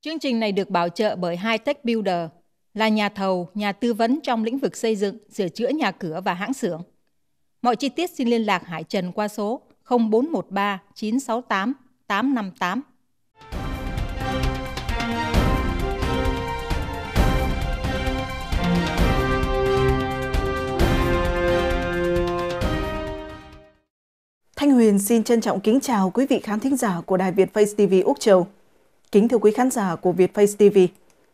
Chương trình này được bảo trợ bởi hai Tech Builder, là nhà thầu, nhà tư vấn trong lĩnh vực xây dựng, sửa chữa nhà cửa và hãng xưởng. Mọi chi tiết xin liên lạc Hải Trần qua số 0413 968 858. Thanh Huyền xin trân trọng kính chào quý vị khán thính giả của Đài Việt Face TV Úc Châu. Kính thưa quý khán giả của Vietface TV,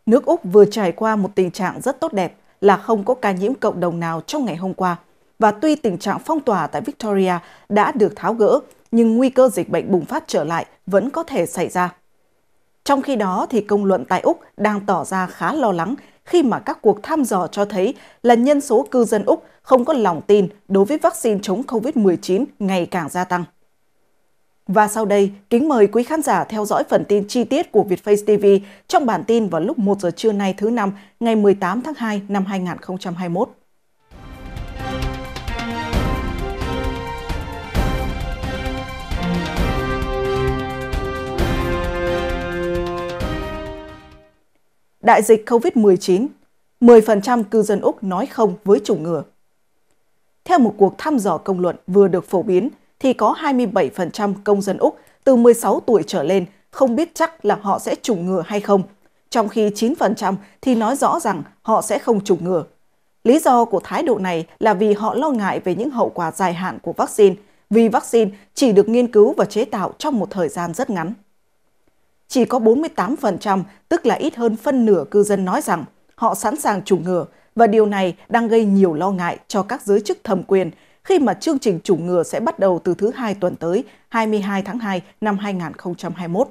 nước Úc vừa trải qua một tình trạng rất tốt đẹp là không có ca nhiễm cộng đồng nào trong ngày hôm qua. Và tuy tình trạng phong tỏa tại Victoria đã được tháo gỡ, nhưng nguy cơ dịch bệnh bùng phát trở lại vẫn có thể xảy ra. Trong khi đó, thì công luận tại Úc đang tỏ ra khá lo lắng khi mà các cuộc thăm dò cho thấy là nhân số cư dân Úc không có lòng tin đối với vaccine chống COVID-19 ngày càng gia tăng. Và sau đây, kính mời quý khán giả theo dõi phần tin chi tiết của Vietface TV trong bản tin vào lúc 1 giờ trưa nay thứ năm, ngày 18 tháng 2 năm 2021. Đại dịch COVID-19, 10% cư dân Úc nói không với chủng ngừa. Theo một cuộc thăm dò công luận vừa được phổ biến, thì có 27% công dân Úc từ 16 tuổi trở lên không biết chắc là họ sẽ chủng ngừa hay không, trong khi 9% thì nói rõ rằng họ sẽ không chủng ngừa. Lý do của thái độ này là vì họ lo ngại về những hậu quả dài hạn của vaccine, vì vaccine chỉ được nghiên cứu và chế tạo trong một thời gian rất ngắn. Chỉ có 48%, tức là ít hơn phân nửa cư dân nói rằng họ sẵn sàng chủng ngừa và điều này đang gây nhiều lo ngại cho các giới chức thẩm quyền khi mà chương trình chủng ngừa sẽ bắt đầu từ thứ hai tuần tới, 22 tháng 2 năm 2021.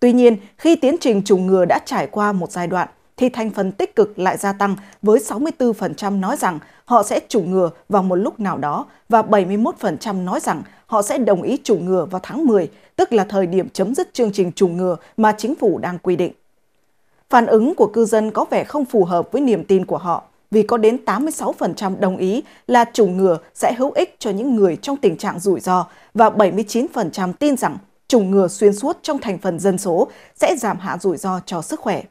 Tuy nhiên, khi tiến trình chủng ngừa đã trải qua một giai đoạn, thì thành phần tích cực lại gia tăng với 64% nói rằng họ sẽ chủng ngừa vào một lúc nào đó và 71% nói rằng họ sẽ đồng ý chủng ngừa vào tháng 10, tức là thời điểm chấm dứt chương trình chủng ngừa mà chính phủ đang quy định. Phản ứng của cư dân có vẻ không phù hợp với niềm tin của họ – vì có đến 86% đồng ý là chủng ngừa sẽ hữu ích cho những người trong tình trạng rủi ro và 79% tin rằng chủng ngừa xuyên suốt trong thành phần dân số sẽ giảm hạ rủi ro cho sức khỏe.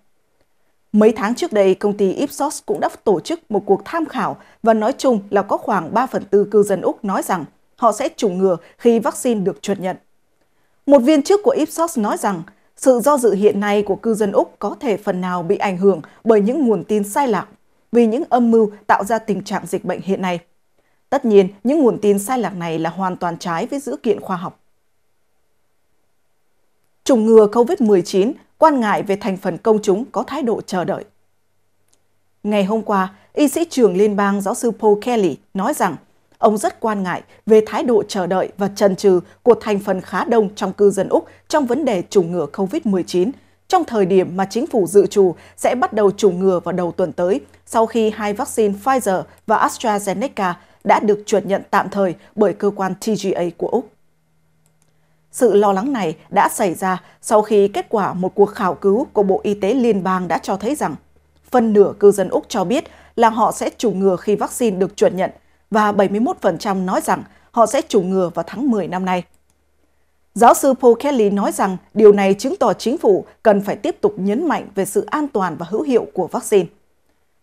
Mấy tháng trước đây, công ty Ipsos cũng đã tổ chức một cuộc tham khảo và nói chung là có khoảng 3 phần tư cư dân Úc nói rằng họ sẽ chủng ngừa khi vaccine được chuẩn nhận. Một viên chức của Ipsos nói rằng sự do dự hiện nay của cư dân Úc có thể phần nào bị ảnh hưởng bởi những nguồn tin sai lạc vì những âm mưu tạo ra tình trạng dịch bệnh hiện nay. Tất nhiên, những nguồn tin sai lạc này là hoàn toàn trái với dữ kiện khoa học. Chủng ngừa COVID-19, quan ngại về thành phần công chúng có thái độ chờ đợi. Ngày hôm qua, y sĩ trường liên bang giáo sư Paul Kelly nói rằng ông rất quan ngại về thái độ chờ đợi và trần trừ của thành phần khá đông trong cư dân Úc trong vấn đề chủng ngừa COVID-19 trong thời điểm mà chính phủ dự trù sẽ bắt đầu chủng ngừa vào đầu tuần tới sau khi hai vaccine Pfizer và AstraZeneca đã được chuẩn nhận tạm thời bởi cơ quan TGA của Úc. Sự lo lắng này đã xảy ra sau khi kết quả một cuộc khảo cứu của Bộ Y tế Liên bang đã cho thấy rằng phân nửa cư dân Úc cho biết là họ sẽ chủng ngừa khi vaccine được chuẩn nhận và 71% nói rằng họ sẽ chủng ngừa vào tháng 10 năm nay. Giáo sư Paul Kelly nói rằng điều này chứng tỏ chính phủ cần phải tiếp tục nhấn mạnh về sự an toàn và hữu hiệu của vaccine.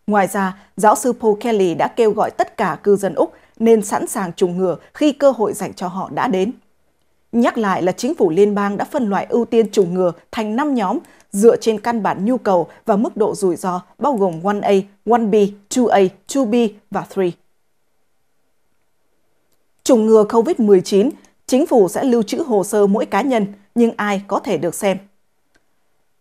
Ngoài ra, giáo sư Paul Kelly đã kêu gọi tất cả cư dân Úc nên sẵn sàng trùng ngừa khi cơ hội dành cho họ đã đến. Nhắc lại là chính phủ liên bang đã phân loại ưu tiên trùng ngừa thành 5 nhóm dựa trên căn bản nhu cầu và mức độ rủi ro bao gồm 1A, 1B, 2A, 2B và 3. Trùng ngừa COVID-19 chính phủ sẽ lưu trữ hồ sơ mỗi cá nhân, nhưng ai có thể được xem.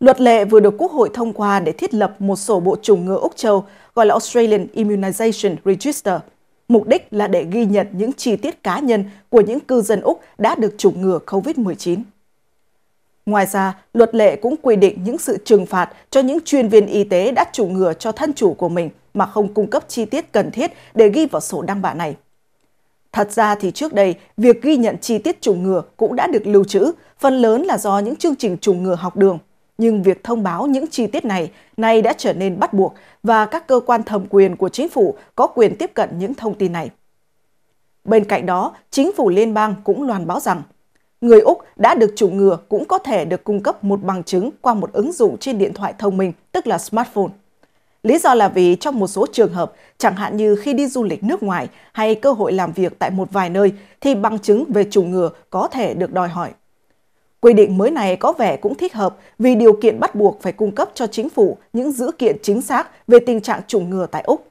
Luật lệ vừa được Quốc hội thông qua để thiết lập một sổ bộ chủng ngừa Úc Châu gọi là Australian Immunization Register. Mục đích là để ghi nhận những chi tiết cá nhân của những cư dân Úc đã được chủng ngừa COVID-19. Ngoài ra, luật lệ cũng quy định những sự trừng phạt cho những chuyên viên y tế đã chủng ngừa cho thân chủ của mình mà không cung cấp chi tiết cần thiết để ghi vào sổ đăng bạ này. Thật ra thì trước đây, việc ghi nhận chi tiết chủng ngừa cũng đã được lưu trữ, phần lớn là do những chương trình chủng ngừa học đường. Nhưng việc thông báo những chi tiết này nay đã trở nên bắt buộc và các cơ quan thẩm quyền của chính phủ có quyền tiếp cận những thông tin này. Bên cạnh đó, chính phủ liên bang cũng loan báo rằng người Úc đã được chủng ngừa cũng có thể được cung cấp một bằng chứng qua một ứng dụng trên điện thoại thông minh, tức là smartphone. Lý do là vì trong một số trường hợp, chẳng hạn như khi đi du lịch nước ngoài hay cơ hội làm việc tại một vài nơi, thì bằng chứng về chủng ngừa có thể được đòi hỏi. Quy định mới này có vẻ cũng thích hợp vì điều kiện bắt buộc phải cung cấp cho chính phủ những dữ kiện chính xác về tình trạng chủng ngừa tại Úc.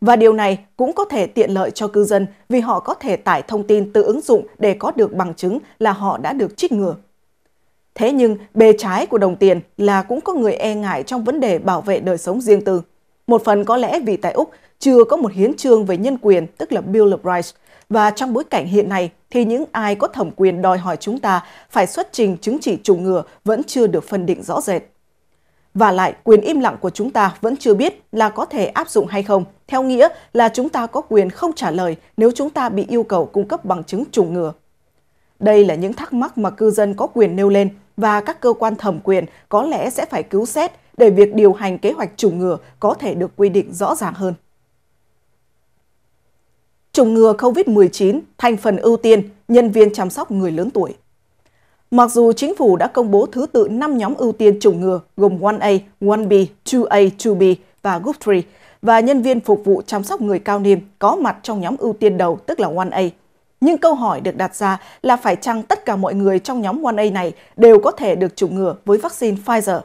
Và điều này cũng có thể tiện lợi cho cư dân vì họ có thể tải thông tin từ ứng dụng để có được bằng chứng là họ đã được trích ngừa. Thế nhưng bề trái của đồng tiền là cũng có người e ngại trong vấn đề bảo vệ đời sống riêng tư. Một phần có lẽ vì tại Úc chưa có một hiến trương về nhân quyền, tức là Bill of Rights, và trong bối cảnh hiện nay thì những ai có thẩm quyền đòi hỏi chúng ta phải xuất trình chứng chỉ trùng ngừa vẫn chưa được phân định rõ rệt. Và lại, quyền im lặng của chúng ta vẫn chưa biết là có thể áp dụng hay không, theo nghĩa là chúng ta có quyền không trả lời nếu chúng ta bị yêu cầu cung cấp bằng chứng trùng ngừa. Đây là những thắc mắc mà cư dân có quyền nêu lên và các cơ quan thẩm quyền có lẽ sẽ phải cứu xét để việc điều hành kế hoạch chủng ngừa có thể được quy định rõ ràng hơn. Chủng ngừa COVID-19, thành phần ưu tiên, nhân viên chăm sóc người lớn tuổi. Mặc dù chính phủ đã công bố thứ tự 5 nhóm ưu tiên chủng ngừa gồm 1A, 1B, 2A, 2B và Group 3 và nhân viên phục vụ chăm sóc người cao niên có mặt trong nhóm ưu tiên đầu tức là 1A nhưng câu hỏi được đặt ra là phải chăng tất cả mọi người trong nhóm 1A này đều có thể được chủng ngừa với vaccine Pfizer?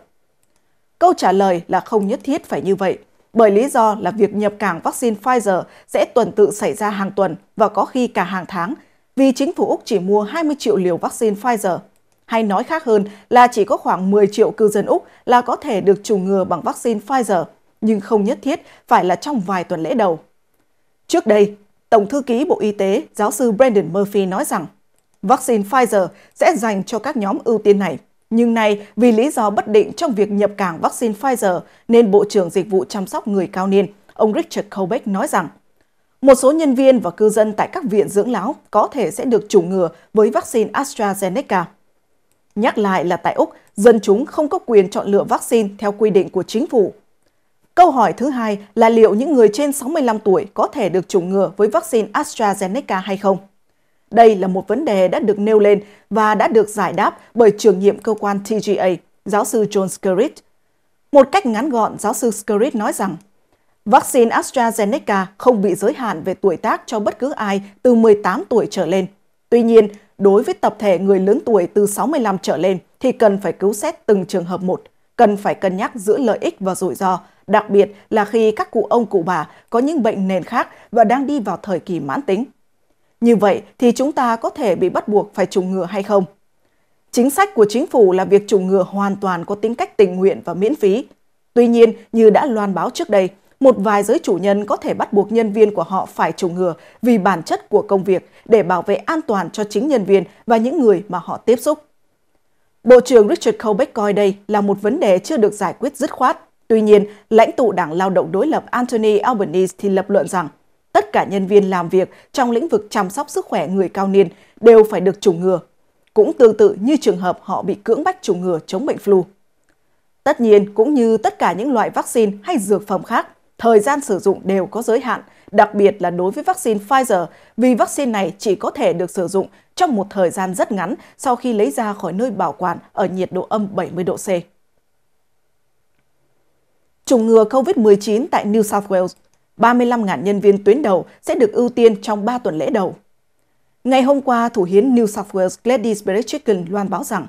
Câu trả lời là không nhất thiết phải như vậy, bởi lý do là việc nhập cảng vaccine Pfizer sẽ tuần tự xảy ra hàng tuần và có khi cả hàng tháng, vì chính phủ Úc chỉ mua 20 triệu liều vaccine Pfizer. Hay nói khác hơn là chỉ có khoảng 10 triệu cư dân Úc là có thể được chủng ngừa bằng vaccine Pfizer, nhưng không nhất thiết phải là trong vài tuần lễ đầu. Trước đây, Tổng thư ký Bộ Y tế, giáo sư Brandon Murphy nói rằng vaccine Pfizer sẽ dành cho các nhóm ưu tiên này. Nhưng nay, vì lý do bất định trong việc nhập cảng vaccine Pfizer nên Bộ trưởng Dịch vụ Chăm sóc Người Cao Niên, ông Richard Colbeck nói rằng một số nhân viên và cư dân tại các viện dưỡng lão có thể sẽ được chủng ngừa với vaccine AstraZeneca. Nhắc lại là tại Úc, dân chúng không có quyền chọn lựa vaccine theo quy định của chính phủ Câu hỏi thứ hai là liệu những người trên 65 tuổi có thể được chủng ngừa với vaccine AstraZeneca hay không? Đây là một vấn đề đã được nêu lên và đã được giải đáp bởi trưởng nhiệm cơ quan TGA, giáo sư John Skerritt. Một cách ngắn gọn, giáo sư Skerritt nói rằng, vaccine AstraZeneca không bị giới hạn về tuổi tác cho bất cứ ai từ 18 tuổi trở lên. Tuy nhiên, đối với tập thể người lớn tuổi từ 65 trở lên thì cần phải cứu xét từng trường hợp một – cần phải cân nhắc giữa lợi ích và rủi ro, đặc biệt là khi các cụ ông cụ bà có những bệnh nền khác và đang đi vào thời kỳ mãn tính. Như vậy thì chúng ta có thể bị bắt buộc phải trùng ngừa hay không? Chính sách của chính phủ là việc trùng ngừa hoàn toàn có tính cách tình nguyện và miễn phí. Tuy nhiên, như đã loan báo trước đây, một vài giới chủ nhân có thể bắt buộc nhân viên của họ phải trùng ngừa vì bản chất của công việc để bảo vệ an toàn cho chính nhân viên và những người mà họ tiếp xúc. Bộ trưởng Richard Colbeck coi đây là một vấn đề chưa được giải quyết dứt khoát. Tuy nhiên, lãnh tụ đảng lao động đối lập Anthony Albanese thì lập luận rằng tất cả nhân viên làm việc trong lĩnh vực chăm sóc sức khỏe người cao niên đều phải được chủng ngừa, cũng tương tự như trường hợp họ bị cưỡng bách chủng ngừa chống bệnh flu. Tất nhiên, cũng như tất cả những loại vaccine hay dược phẩm khác, thời gian sử dụng đều có giới hạn, đặc biệt là đối với vaccine Pfizer, vì vaccine này chỉ có thể được sử dụng trong một thời gian rất ngắn sau khi lấy ra khỏi nơi bảo quản ở nhiệt độ âm 70 độ C. Chủng ngừa COVID-19 tại New South Wales 35.000 nhân viên tuyến đầu sẽ được ưu tiên trong 3 tuần lễ đầu. Ngày hôm qua, Thủ hiến New South Wales Gladys Berejiklian loan báo rằng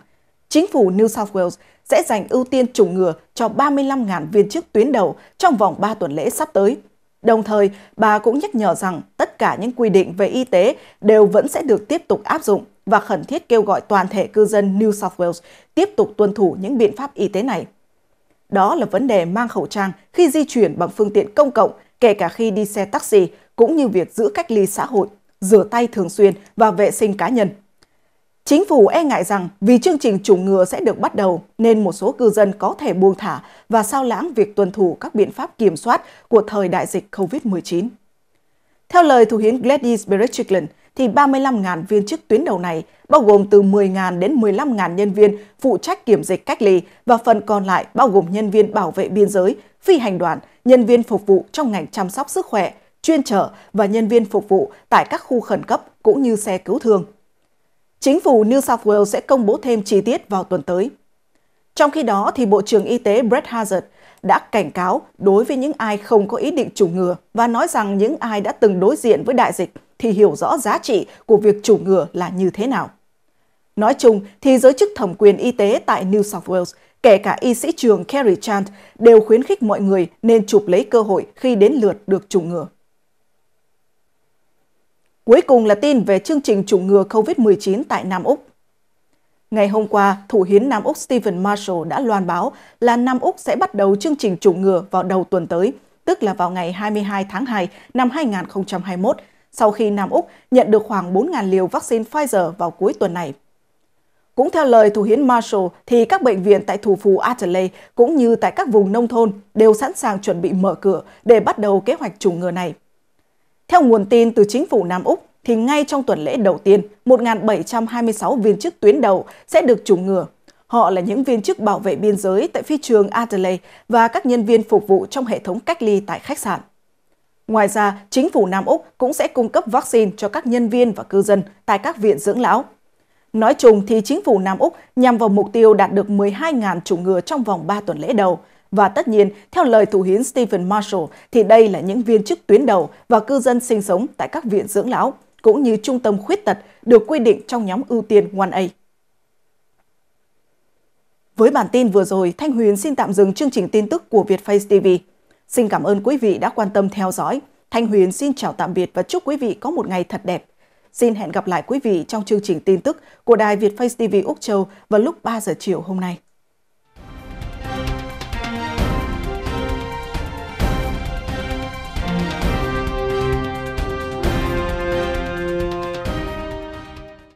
chính phủ New South Wales sẽ dành ưu tiên chủng ngừa cho 35.000 viên chức tuyến đầu trong vòng 3 tuần lễ sắp tới – Đồng thời, bà cũng nhắc nhở rằng tất cả những quy định về y tế đều vẫn sẽ được tiếp tục áp dụng và khẩn thiết kêu gọi toàn thể cư dân New South Wales tiếp tục tuân thủ những biện pháp y tế này. Đó là vấn đề mang khẩu trang khi di chuyển bằng phương tiện công cộng, kể cả khi đi xe taxi, cũng như việc giữ cách ly xã hội, rửa tay thường xuyên và vệ sinh cá nhân. Chính phủ e ngại rằng vì chương trình chủng ngừa sẽ được bắt đầu nên một số cư dân có thể buông thả và sao lãng việc tuân thủ các biện pháp kiểm soát của thời đại dịch COVID-19. Theo lời thủ hiến Gladys Berejiklian, thì 35.000 viên chức tuyến đầu này, bao gồm từ 10.000 đến 15.000 nhân viên phụ trách kiểm dịch cách ly và phần còn lại bao gồm nhân viên bảo vệ biên giới, phi hành đoàn, nhân viên phục vụ trong ngành chăm sóc sức khỏe, chuyên trở và nhân viên phục vụ tại các khu khẩn cấp cũng như xe cứu thương chính phủ New South Wales sẽ công bố thêm chi tiết vào tuần tới. Trong khi đó, thì Bộ trưởng Y tế Brett Hazard đã cảnh cáo đối với những ai không có ý định chủng ngừa và nói rằng những ai đã từng đối diện với đại dịch thì hiểu rõ giá trị của việc chủng ngừa là như thế nào. Nói chung thì giới chức thẩm quyền y tế tại New South Wales, kể cả y sĩ trường Kerry Chant, đều khuyến khích mọi người nên chụp lấy cơ hội khi đến lượt được chủng ngừa. Cuối cùng là tin về chương trình chủng ngừa COVID-19 tại Nam Úc. Ngày hôm qua, Thủ hiến Nam Úc Stephen Marshall đã loan báo là Nam Úc sẽ bắt đầu chương trình chủng ngừa vào đầu tuần tới, tức là vào ngày 22 tháng 2 năm 2021, sau khi Nam Úc nhận được khoảng 4.000 liều vaccine Pfizer vào cuối tuần này. Cũng theo lời Thủ hiến Marshall, thì các bệnh viện tại thủ phủ Adelaide cũng như tại các vùng nông thôn đều sẵn sàng chuẩn bị mở cửa để bắt đầu kế hoạch chủng ngừa này. Theo nguồn tin từ chính phủ Nam Úc, thì ngay trong tuần lễ đầu tiên, 1.726 viên chức tuyến đầu sẽ được chủng ngừa. Họ là những viên chức bảo vệ biên giới tại phi trường Adelaide và các nhân viên phục vụ trong hệ thống cách ly tại khách sạn. Ngoài ra, chính phủ Nam Úc cũng sẽ cung cấp vaccine cho các nhân viên và cư dân tại các viện dưỡng lão. Nói chung thì chính phủ Nam Úc nhằm vào mục tiêu đạt được 12.000 chủng ngừa trong vòng 3 tuần lễ đầu – và tất nhiên, theo lời thủ hiến Stephen Marshall, thì đây là những viên chức tuyến đầu và cư dân sinh sống tại các viện dưỡng lão, cũng như trung tâm khuyết tật được quy định trong nhóm ưu tiên 1A. Với bản tin vừa rồi, Thanh Huyền xin tạm dừng chương trình tin tức của Vietface TV. Xin cảm ơn quý vị đã quan tâm theo dõi. Thanh Huyền xin chào tạm biệt và chúc quý vị có một ngày thật đẹp. Xin hẹn gặp lại quý vị trong chương trình tin tức của Đài Vietface TV Úc Châu vào lúc 3 giờ chiều hôm nay.